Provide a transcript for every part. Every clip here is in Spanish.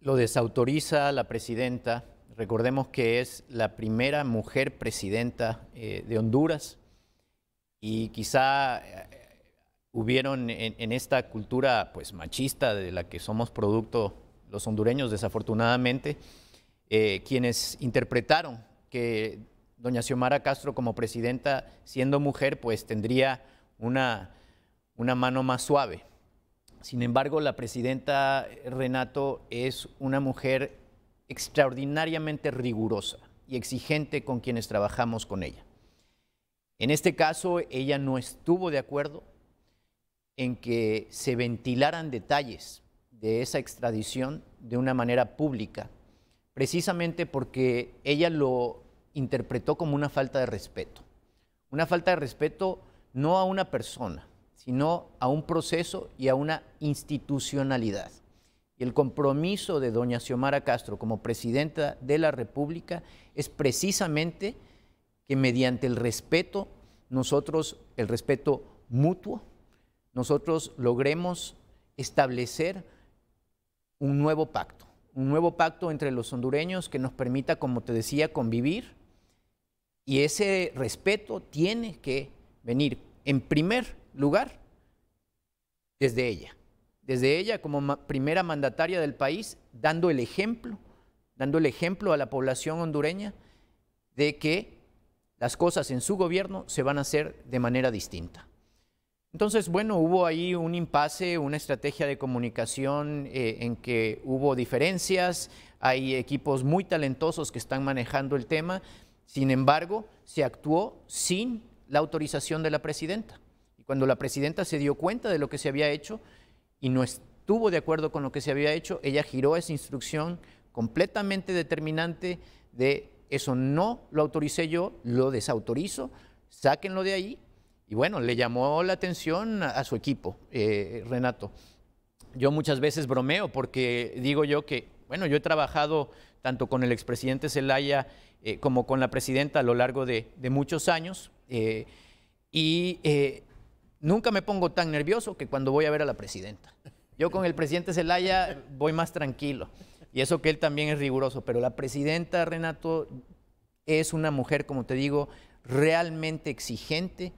lo desautoriza la presidenta. Recordemos que es la primera mujer presidenta eh, de Honduras y quizá eh, hubieron en, esta cultura pues machista de la que somos producto los hondureños desafortunadamente, eh, quienes interpretaron que doña Xiomara Castro como presidenta siendo mujer pues tendría una, una mano más suave sin embargo, la presidenta Renato es una mujer extraordinariamente rigurosa y exigente con quienes trabajamos con ella. En este caso, ella no estuvo de acuerdo en que se ventilaran detalles de esa extradición de una manera pública, precisamente porque ella lo interpretó como una falta de respeto. Una falta de respeto no a una persona, sino a un proceso y a una institucionalidad. Y el compromiso de doña Xiomara Castro como presidenta de la República es precisamente que mediante el respeto, nosotros, el respeto mutuo, nosotros logremos establecer un nuevo pacto, un nuevo pacto entre los hondureños que nos permita, como te decía, convivir. Y ese respeto tiene que venir, en primer lugar desde ella, desde ella como primera mandataria del país, dando el ejemplo, dando el ejemplo a la población hondureña de que las cosas en su gobierno se van a hacer de manera distinta. Entonces, bueno, hubo ahí un impasse, una estrategia de comunicación eh, en que hubo diferencias, hay equipos muy talentosos que están manejando el tema, sin embargo, se actuó sin la autorización de la presidenta. Cuando la presidenta se dio cuenta de lo que se había hecho y no estuvo de acuerdo con lo que se había hecho, ella giró esa instrucción completamente determinante de eso no lo autoricé yo, lo desautorizo, sáquenlo de ahí. Y bueno, le llamó la atención a, su equipo, eh, Renato. Yo muchas veces bromeo porque digo yo que, bueno, yo he trabajado tanto con el expresidente Zelaya eh, como con la presidenta a lo largo de, muchos años. Eh, y nunca me pongo tan nervioso que cuando voy a ver a la presidenta. Yo con el presidente Zelaya voy más tranquilo. Y eso que él también es riguroso. Pero la presidenta Renato es una mujer, como te digo, realmente exigente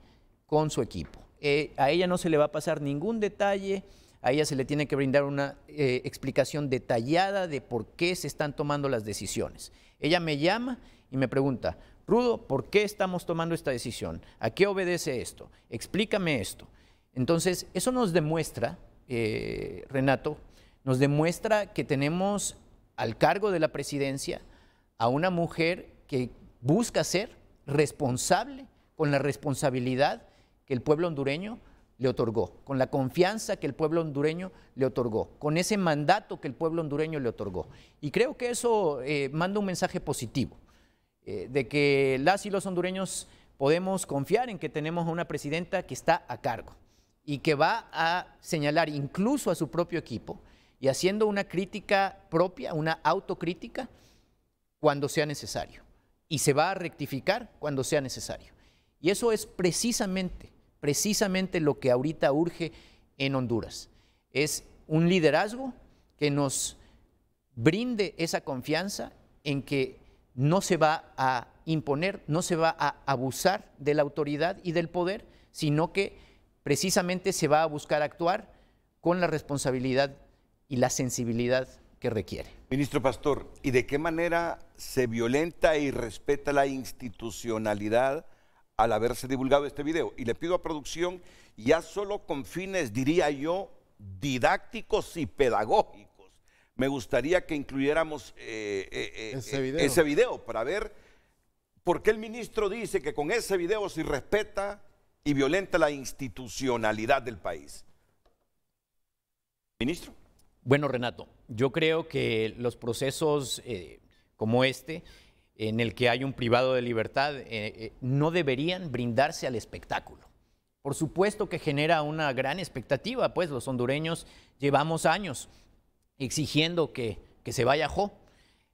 con su equipo. Eh, a ella no se le va a pasar ningún detalle. A ella se le tiene que brindar una eh, explicación detallada de por qué se están tomando las decisiones. Ella me llama y me pregunta, Rudo, ¿por qué estamos tomando esta decisión? ¿A qué obedece esto? Explícame esto. Entonces, eso nos demuestra, eh, Renato, nos demuestra que tenemos al cargo de la presidencia a una mujer que busca ser responsable con la responsabilidad que el pueblo hondureño le otorgó, con la confianza que el pueblo hondureño le otorgó, con ese mandato que el pueblo hondureño le otorgó. Y creo que eso eh, manda un mensaje positivo. Eh, de que las y los hondureños podemos confiar en que tenemos a una presidenta que está a cargo y que va a señalar incluso a su propio equipo y haciendo una crítica propia, una autocrítica, cuando sea necesario. Y se va a rectificar cuando sea necesario. Y eso es precisamente, precisamente lo que ahorita urge en Honduras. Es un liderazgo que nos brinde esa confianza en que no se va a imponer, no se va a abusar de la autoridad y del poder, sino que precisamente se va a buscar actuar con la responsabilidad y la sensibilidad que requiere. Ministro Pastor, ¿y de qué manera se violenta y respeta la institucionalidad al haberse divulgado este video? Y le pido a producción, ya solo con fines, diría yo, didácticos y pedagógicos me gustaría que incluyéramos eh, eh, eh, ese, video. para ver por qué el ministro dice que con ese video se respeta y violenta la institucionalidad del país. Ministro. Bueno, Renato, yo creo que los procesos como este, en el que hay un privado de libertad, no deberían brindarse al espectáculo. Por supuesto que genera una gran expectativa, pues los hondureños llevamos años exigiendo que, se vaya Jo.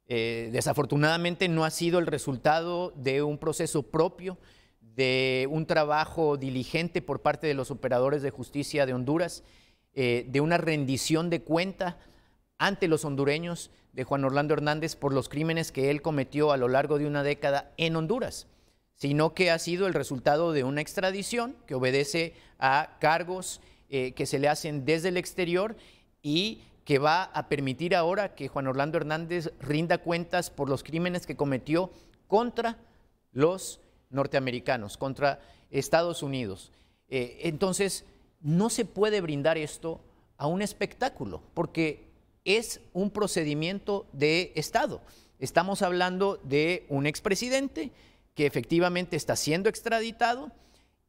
Eh, desafortunadamente no ha sido el resultado de un proceso propio, de un trabajo diligente por parte de los operadores de justicia de Honduras, eh, de una rendición de cuenta ante los hondureños de Juan Orlando Hernández por los crímenes que él cometió a lo largo de una década en Honduras, sino que ha sido el resultado de una extradición que obedece a cargos eh, que se le hacen desde el exterior y que va a permitir ahora que Juan Orlando Hernández rinda cuentas por los crímenes que cometió contra los norteamericanos, contra Estados Unidos. Eh, entonces, no se puede brindar esto a un espectáculo, porque es un procedimiento de Estado. Estamos hablando de un expresidente que efectivamente está siendo extraditado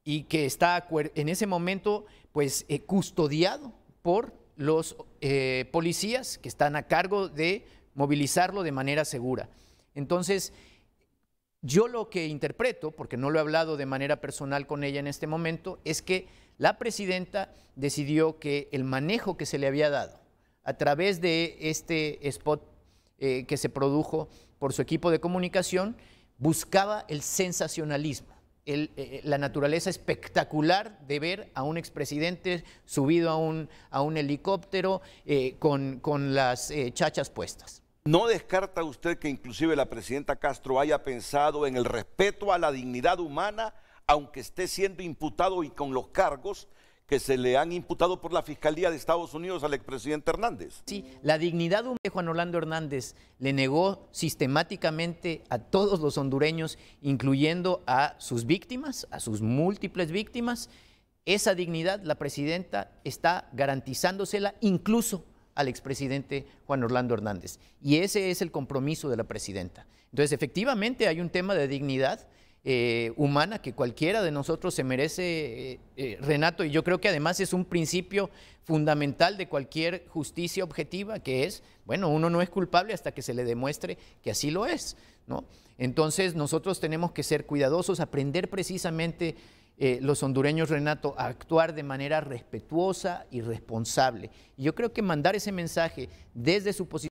y que está en ese momento pues eh, custodiado por los eh, policías que están a cargo de movilizarlo de manera segura. Entonces, yo lo que interpreto, porque no lo he hablado de manera personal con ella en este momento, es que la presidenta decidió que el manejo que se le había dado a través de este spot eh, que se produjo por su equipo de comunicación buscaba el sensacionalismo. Eh, eh, la naturaleza espectacular de ver a un expresidente subido a un, a un helicóptero eh, con, las chachas puestas. ¿No descarta usted que inclusive la presidenta Castro haya pensado en el respeto a la dignidad humana, aunque esté siendo imputado y con los cargos que se le han imputado por la Fiscalía de Estados Unidos al expresidente Hernández. Sí, la dignidad de Juan Orlando Hernández le negó sistemáticamente a todos los hondureños, incluyendo a sus víctimas, a sus múltiples víctimas. Esa dignidad la presidenta está garantizándosela incluso al expresidente Juan Orlando Hernández. Y ese es el compromiso de la presidenta. Entonces, efectivamente, hay un tema de dignidad eh, humana que cualquiera de nosotros se merece, eh, eh, Renato, y yo creo que además es un principio fundamental de cualquier justicia objetiva, que es, bueno, uno no es culpable hasta que se le demuestre que así lo es, ¿no? Entonces nosotros tenemos que ser cuidadosos, aprender precisamente los hondureños, Renato, a actuar de manera respetuosa y responsable. Y yo creo que mandar ese mensaje desde su posición